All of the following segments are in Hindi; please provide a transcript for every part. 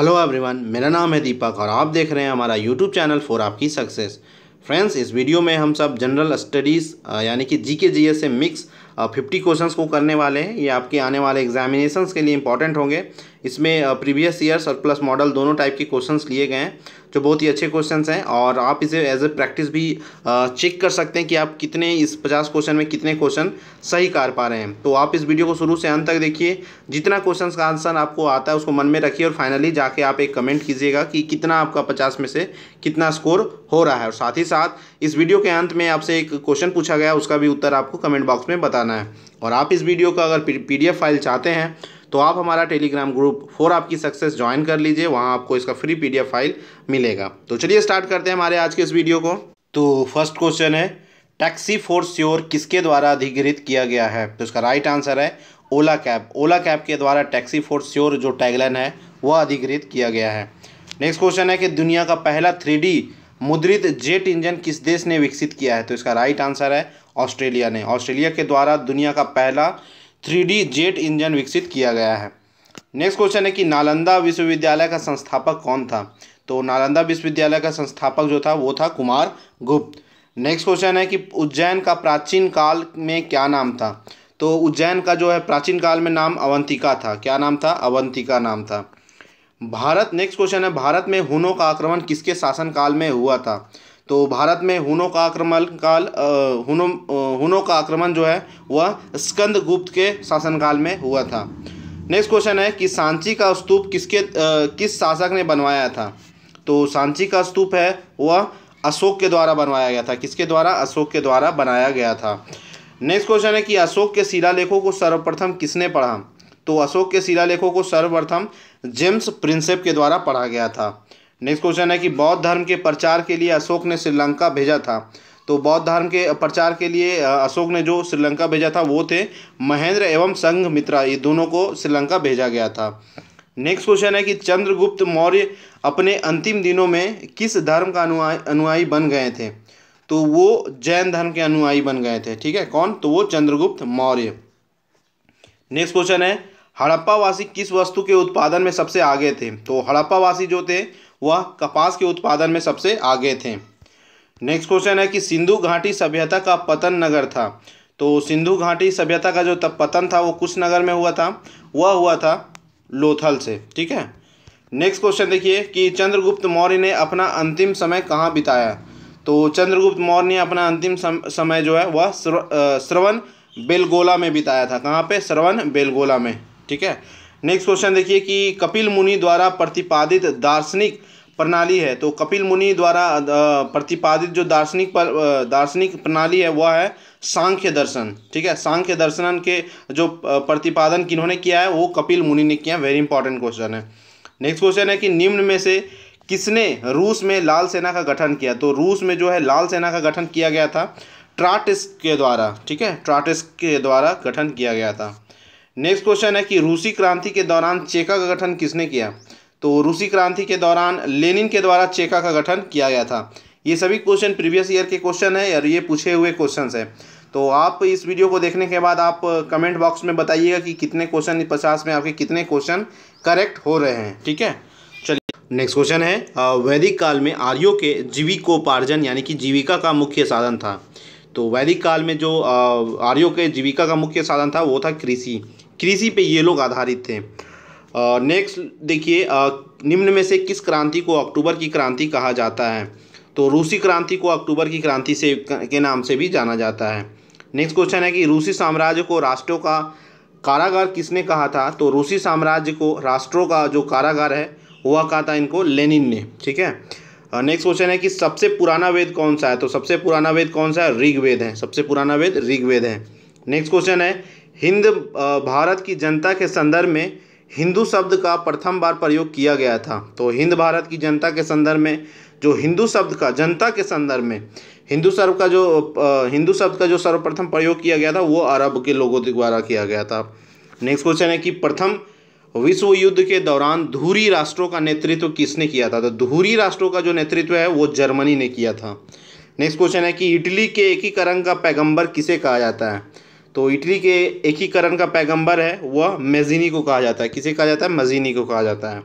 हेलो एवरीवन मेरा नाम है दीपक और आप देख रहे हैं हमारा यूट्यूब चैनल फॉर आपकी सक्सेस फ्रेंड्स इस वीडियो में हम सब जनरल स्टडीज़ यानी कि जी के जी एस से मिक्स फिफ्टी क्वेश्चंस को करने वाले हैं ये आपके आने वाले एग्जामिनेशंस के लिए इंपॉर्टेंट होंगे इसमें प्रीवियस ईयर्स और प्लस मॉडल दोनों टाइप के क्वेश्चंस लिए गए हैं जो बहुत ही अच्छे क्वेश्चंस हैं और आप इसे एज ए प्रैक्टिस भी चेक कर सकते हैं कि आप कितने इस पचास क्वेश्चन में कितने क्वेश्चन सही कर पा रहे हैं तो आप इस वीडियो को शुरू से अंत तक देखिए जितना क्वेश्चन का आंसर आपको आता है उसको मन में रखिए और फाइनली जाके आप एक कमेंट कीजिएगा कि कितना आपका पचास में से कितना स्कोर हो रहा है और साथ ही साथ इस वीडियो के अंत में आपसे एक क्वेश्चन पूछा गया उसका भी उत्तर आपको कमेंट बॉक्स में बताना है और आप इस वीडियो का अगर पी फाइल चाहते हैं तो आप हमारा टेलीग्राम ग्रुप फॉर आपकी सक्सेस ज्वाइन कर लीजिए वहाँ आपको इसका फ्री पी फाइल मिलेगा तो चलिए स्टार्ट करते हैं हमारे आज के इस वीडियो को तो फर्स्ट क्वेश्चन है टैक्सी फोर श्योर किसके द्वारा अधिग्रहित किया गया है तो इसका राइट आंसर है ओला कैब ओला कैब के द्वारा टैक्सी फोर श्योर जो टैगलाइन है वह अधिग्रहित किया गया है नेक्स्ट क्वेश्चन है कि दुनिया का पहला थ्री मुद्रित जेट इंजन किस देश ने विकसित किया है तो इसका राइट आंसर है ऑस्ट्रेलिया ने ऑस्ट्रेलिया के द्वारा दुनिया का पहला थ्री जेट इंजन विकसित किया गया है नेक्स्ट क्वेश्चन है कि नालंदा विश्वविद्यालय का संस्थापक कौन था तो नालंदा विश्वविद्यालय का संस्थापक जो था वो था कुमार गुप्त नेक्स्ट क्वेश्चन है कि उज्जैन का प्राचीन काल में क्या नाम था तो उज्जैन का जो है प्राचीन काल में नाम अवंतिका था क्या नाम था अवंतिका नाम था भारत नेक्स्ट क्वेश्चन है भारत में हुनों का आक्रमण किसके शासनकाल में हुआ था तो भारत में हुनों का आक्रमण काल हुनो हुनों का आक्रमण जो है वह स्कंद गुप्त के शासनकाल में हुआ था नेक्स्ट क्वेश्चन है कि सांची का स्तूप किसके किस शासक ने बनवाया था तो सांची का स्तूप है वह अशोक के द्वारा बनवाया गया था किसके द्वारा अशोक के द्वारा बनाया गया था नेक्स्ट क्वेश्चन है कि अशोक के शिलालेखों को सर्वप्रथम किसने पढ़ा तो अशोक के शिलालेखों को सर्वप्रथम जेम्स प्रिंसेप के द्वारा पढ़ा गया था नेक्स्ट क्वेश्चन है कि बौद्ध धर्म के प्रचार के लिए अशोक ने श्रीलंका भेजा था तो बौद्ध धर्म के प्रचार के लिए अशोक ने जो श्रीलंका भेजा था वो थे महेंद्र एवं संघ मित्रा ये दोनों को श्रीलंका भेजा गया था नेक्स्ट क्वेश्चन है कि चंद्रगुप्त मौर्य अपने अंतिम दिनों में किस धर्म का अनुयायी अनुयायी बन गए थे तो वो जैन धर्म के अनुयायी बन गए थे ठीक है कौन तो वो चंद्रगुप्त मौर्य नेक्स्ट क्वेश्चन है हड़प्पावासी किस वस्तु के उत्पादन में सबसे आगे थे तो हड़प्पावासी जो थे वह कपास के उत्पादन में सबसे आगे थे नेक्स्ट क्वेश्चन है कि सिंधु घाटी सभ्यता का पतन नगर था तो सिंधु घाटी सभ्यता का जो तब पतन था वो कुछ नगर में हुआ था वह हुआ था लोथल से ठीक है नेक्स्ट क्वेश्चन देखिए कि चंद्रगुप्त मौर्य ने अपना अंतिम समय कहाँ बिताया तो चंद्रगुप्त मौर्य ने अपना अंतिम समय जो है वह श्रवण बेलगोला में बिताया था कहाँ पे श्रवण बेलगोला में ठीक है नेक्स्ट क्वेश्चन देखिए कि कपिल मुनि द्वारा प्रतिपादित दार्शनिक प्रणाली है तो कपिल मुनि द्वारा प्रतिपादित जो दार्शनिक पर दार्शनिक प्रणाली है वह है सांख्य दर्शन ठीक है सांख्य दर्शन के जो प्रतिपादन किन्होंने किया है वो कपिल मुनि ने किया वेरी इंपॉर्टेंट क्वेश्चन है नेक्स्ट क्वेश्चन है कि निम्न में से किसने रूस में लाल सेना का गठन किया तो रूस में जो है लाल सेना का गठन किया गया था ट्राटिस के द्वारा ठीक है ट्राटिस के द्वारा गठन किया गया था नेक्स्ट क्वेश्चन है कि रूसी क्रांति के दौरान चेका का गठन किसने किया तो रूसी क्रांति के दौरान लेनिन के द्वारा चेका का गठन किया गया था ये सभी क्वेश्चन प्रीवियस ईयर के क्वेश्चन है और ये पूछे हुए क्वेश्चन है तो आप इस वीडियो को देखने के बाद आप कमेंट बॉक्स में बताइएगा कि कितने क्वेश्चन पचास में आपके कितने क्वेश्चन करेक्ट हो रहे हैं ठीक है चलिए नेक्स्ट क्वेश्चन है वैदिक काल में आर्यों के जीविकोपार्जन यानी कि जीविका का मुख्य साधन था तो वैदिक काल में जो आर्यों के जीविका का मुख्य साधन था वो था कृषि कृषि पे ये लोग आधारित थे नेक्स्ट देखिए निम्न में से किस क्रांति को अक्टूबर की क्रांति कहा जाता है तो रूसी क्रांति को अक्टूबर की क्रांति से के नाम से भी जाना जाता है नेक्स्ट क्वेश्चन है कि रूसी साम्राज्य को राष्ट्रों का कारागार किसने कहा था तो रूसी साम्राज्य को राष्ट्रों का जो कारागार है वह कहा था इनको लेनिन ने ठीक है नेक्स्ट क्वेश्चन है कि सबसे पुराना वेद कौन सा है तो सबसे पुराना वेद कौन सा है ऋग्वेद है सबसे पुराना वेद ऋग्वेद है नेक्स्ट क्वेश्चन है हिंद भारत की जनता के संदर्भ में हिंदू शब्द का प्रथम बार प्रयोग किया गया था तो हिंद भारत की जनता के संदर्भ में जो हिंदू शब्द का जनता के संदर्भ में हिंदू सर्व का जो हिंदू शब्द का जो सर्वप्रथम प्रयोग किया गया था वो अरब के लोगों द्वारा किया गया था नेक्स्ट क्वेश्चन है कि प्रथम विश्व युद्ध के दौरान धूरी राष्ट्रों का नेतृत्व किसने किया था तो धूरी राष्ट्रों का जो नेतृत्व है वो जर्मनी ने किया था नेक्स्ट क्वेश्चन है कि इटली के एकीकरण का पैगंबर किसे कहा जाता है तो इटली के एकीकरण का पैगंबर है वह मेजीनी को कहा जाता है किसे कहा जाता है मजीनी को कहा जाता है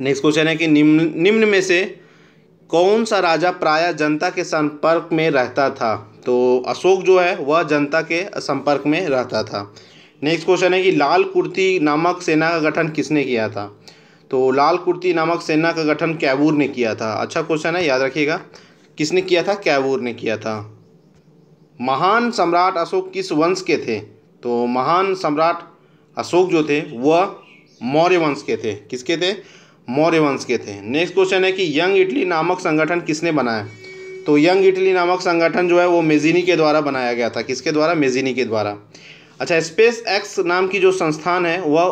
नेक्स्ट क्वेश्चन है कि निम्न निम्न में से कौन सा राजा प्राय जनता के संपर्क में रहता था तो अशोक जो है वह जनता के संपर्क में रहता था नेक्स्ट क्वेश्चन है कि लाल कुर्ती नामक सेना का गठन किसने किया था तो लाल कुर्ती नामक सेना का गठन कैबूर ने किया था अच्छा क्वेश्चन है याद रखिएगा किसने किया था कैबूर ने किया था महान सम्राट अशोक किस वंश के थे तो महान सम्राट अशोक जो थे वह मौर्य वंश के थे किसके थे मौर्य वंश के थे नेक्स्ट क्वेश्चन है कि यंग इटली नामक संगठन किसने बनाया तो यंग इटली नामक संगठन जो है वो मेजिनी के द्वारा बनाया गया था किसके द्वारा मेजिनी के द्वारा अच्छा स्पेस एक्स नाम की जो संस्थान है वह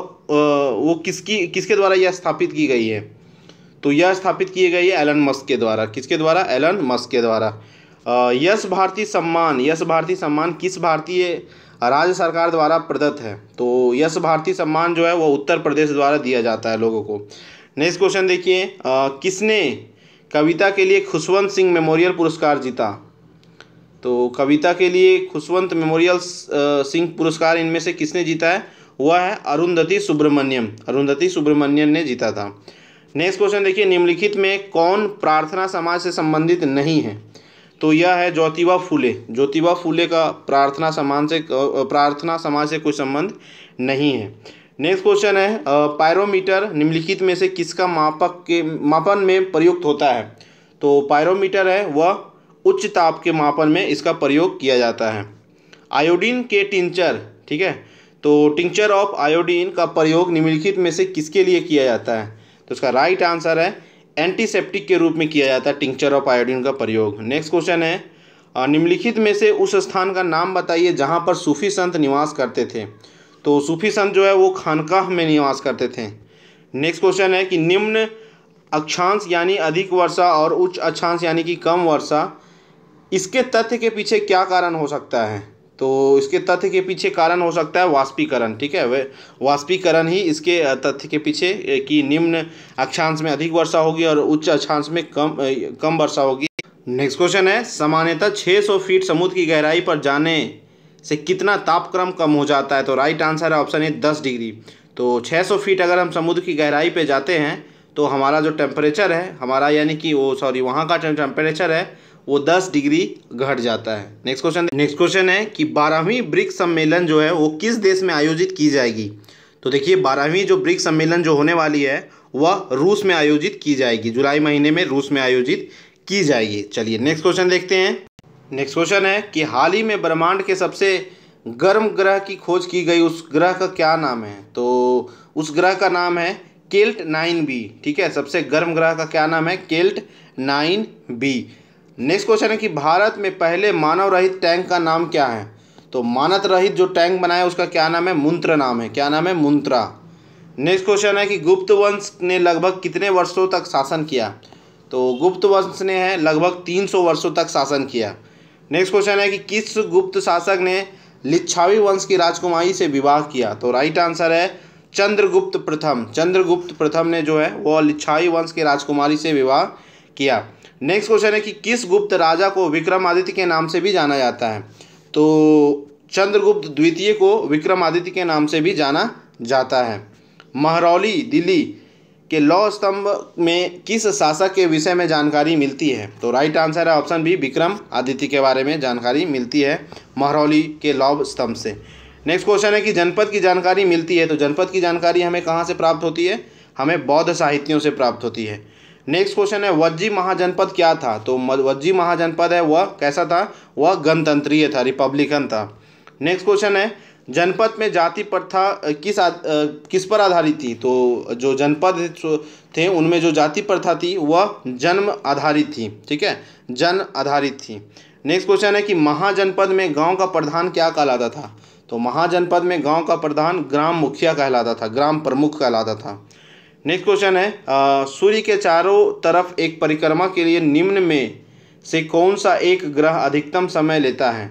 वो किसकी किसके द्वारा यह स्थापित की गई है तो यह स्थापित की गई है एलन मस्क के द्वारा किसके द्वारा एलन मस्क के द्वारा यश भारती सम्मान यश भारती सम्मान किस भारतीय राज्य सरकार द्वारा प्रदत्त है तो यश भारती सम्मान जो है वो उत्तर प्रदेश द्वारा दिया जाता है लोगों को नेक्स्ट क्वेश्चन देखिए किसने कविता के लिए खुशवंत सिंह मेमोरियल पुरस्कार जीता तो कविता के लिए खुशवंत मेमोरियल सिंह पुरस्कार इनमें से किसने जीता है वह है अरुंधति सुब्रमण्यम अरुंधति सुब्रमण्यम ने जीता था नेक्स्ट क्वेश्चन देखिए निम्नलिखित में कौन प्रार्थना समाज से संबंधित नहीं है तो यह है ज्योतिबा फूले ज्योतिबा फूले का प्रार्थना समान से प्रार्थना समाज से कोई संबंध नहीं है नेक्स्ट क्वेश्चन है पायरोमीटर निम्नलिखित में से किसका मापक के मापन में प्रयुक्त होता है तो पायरोमीटर है वह उच्च ताप के मापन में इसका प्रयोग किया जाता है आयोडीन के टिंचर ठीक है तो टिंचर ऑफ आयोडीन का प्रयोग निम्नलिखित में से किसके लिए किया जाता है तो इसका राइट आंसर है एंटीसेप्टिक के रूप में किया जाता है टिंक्चर ऑफ आयोडीन का प्रयोग नेक्स्ट क्वेश्चन है निम्नलिखित में से उस स्थान का नाम बताइए जहाँ पर सूफी संत निवास करते थे तो सूफी संत जो है वो खानकाह में निवास करते थे नेक्स्ट क्वेश्चन है कि निम्न अक्षांश यानी अधिक वर्षा और उच्च अक्षांश यानी कि कम वर्षा इसके तथ्य के पीछे क्या कारण हो सकता है तो इसके तथ्य के पीछे कारण हो सकता है वाष्पीकरण ठीक है वे वाष्पीकरण ही इसके तथ्य के पीछे कि निम्न अक्षांश में अधिक वर्षा होगी और उच्च अक्षांश में कम कम वर्षा होगी नेक्स्ट क्वेश्चन है सामान्यतः 600 फीट समुद्र की गहराई पर जाने से कितना तापक्रम कम हो जाता है तो राइट आंसर है ऑप्शन ए दस डिग्री तो छः फीट अगर हम समुद्र की गहराई पर जाते हैं तो हमारा जो टेम्परेचर है हमारा यानी कि वो सॉरी वहाँ का टेम्परेचर है वो 10 डिग्री घट जाता है नेक्स्ट क्वेश्चन नेक्स्ट क्वेश्चन है कि बारहवीं ब्रिक्स सम्मेलन जो है वो किस देश में आयोजित की जाएगी तो देखिए बारहवीं जो ब्रिक्स सम्मेलन जो होने वाली है वह रूस में आयोजित की जाएगी जुलाई महीने में रूस में आयोजित की जाएगी चलिए नेक्स्ट क्वेश्चन देखते हैं नेक्स्ट क्वेश्चन है कि हाल ही में ब्रह्मांड के सबसे गर्म ग्रह की खोज की गई उस ग्रह का क्या नाम है तो उस ग्रह का नाम है केल्ट नाइन बी ठीक है सबसे गर्म ग्रह का क्या नाम है KELT nine B next question है कि भारत में पहले मानव रहित टैंक का नाम क्या है तो मानत रहित जो टैंक बनाया उसका क्या नाम है मुंत्र नाम है क्या नाम है मुंत्रा नेक्स्ट क्वेश्चन है कि गुप्त वंश ने लगभग कितने वर्षों तक शासन किया तो गुप्त वंश ने है लगभग 300 वर्षों तक शासन किया नेक्स्ट क्वेश्चन है कि किस गुप्त शासक ने लिच्छावी वंश की राजकुमारी से विवाह किया तो राइट आंसर है चंद्रगुप्त प्रथम चंद्रगुप्त प्रथम ने जो है वह लिच्छावी वंश की राजकुमारी से विवाह किया नेक्स्ट क्वेश्चन है कि किस गुप्त राजा को विक्रमादित्य के नाम से भी जाना जाता है तो चंद्रगुप्त द्वितीय को विक्रमादित्य के नाम से भी जाना जाता है महरौली दिल्ली के लौ स्तंभ में किस शासक के विषय में जानकारी मिलती है तो राइट आंसर है ऑप्शन बी विक्रम आदित्य के बारे में जानकारी मिलती है महरौली के लौ स्तंभ से नेक्स्ट क्वेश्चन है कि जनपद की जानकारी मिलती है तो जनपद की जानकारी हमें कहाँ से प्राप्त होती है हमें बौद्ध साहित्यों से प्राप्त होती है नेक्स्ट क्वेश्चन है वज्जी महाजनपद क्या था तो वज्जी महाजनपद है वह कैसा था वह गणतंत्रीय था रिपब्लिकन था नेक्स्ट क्वेश्चन है जनपद में जाति प्रथा किस आ, किस पर आधारित थी तो जो जनपद थे उनमें जो जाति प्रथा थी वह जन्म आधारित थी ठीक है जन आधारित थी नेक्स्ट क्वेश्चन है कि महाजनपद में गांव का प्रधान क्या कहलाता था तो महाजनपद में गांव का प्रधान ग्राम मुखिया कहलाता था ग्राम प्रमुख कहलाता था नेक्स्ट क्वेश्चन है सूर्य के चारों तरफ एक परिक्रमा के लिए निम्न में से कौन सा एक ग्रह अधिकतम समय लेता है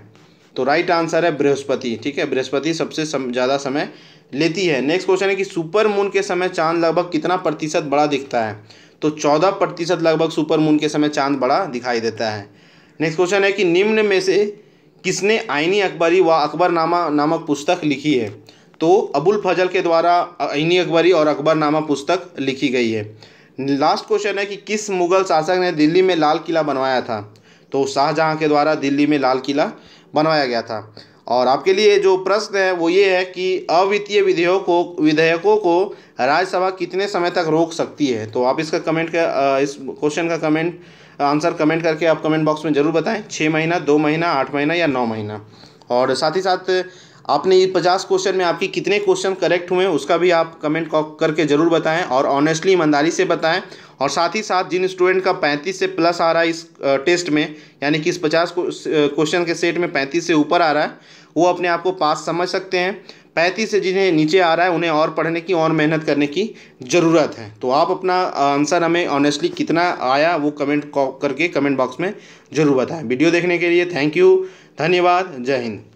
तो राइट आंसर है बृहस्पति ठीक है बृहस्पति सबसे सम, ज़्यादा समय लेती है नेक्स्ट क्वेश्चन है कि सुपर मून के समय चांद लगभग कितना प्रतिशत बड़ा दिखता है तो चौदह प्रतिशत लगभग सुपर मून के समय चांद बड़ा दिखाई देता है नेक्स्ट क्वेश्चन है कि निम्न में से किसने आइनी अकबरी व अकबरनामा नामक पुस्तक लिखी है तो अबुल फजल के द्वारा ऐनी अकबरी और अकबरनामा पुस्तक लिखी गई है लास्ट क्वेश्चन है कि किस मुग़ल शासक ने दिल्ली में लाल किला बनवाया था तो शाहजहाँ के द्वारा दिल्ली में लाल किला बनवाया गया था और आपके लिए जो प्रश्न है वो ये है कि अवित्तीय विधेयक को विधेयकों को राज्यसभा कितने समय तक रोक सकती है तो आप इसका कमेंट कर इस क्वेश्चन का कमेंट आंसर कमेंट करके आप कमेंट बॉक्स में ज़रूर बताएं छः महीना दो महीना आठ महीना या नौ महीना और साथ ही साथ आपने ये पचास क्वेश्चन में आपके कितने क्वेश्चन करेक्ट हुए उसका भी आप कमेंट करके ज़रूर बताएं और ऑनेस्टली ईमानदारी से बताएं और साथ ही साथ जिन स्टूडेंट का 35 से प्लस आ रहा है इस टेस्ट में यानी कि इस 50 क्वेश्चन के सेट में 35 से ऊपर आ रहा है वो अपने आप को पास समझ सकते हैं पैंतीस से जिन्हें नीचे आ रहा है उन्हें और पढ़ने की और मेहनत करने की ज़रूरत है तो आप अपना आंसर हमें ऑनेस्टली कितना आया वो कमेंट करके कमेंट बॉक्स में ज़रूर बताएं वीडियो देखने के लिए थैंक यू धन्यवाद जय हिंद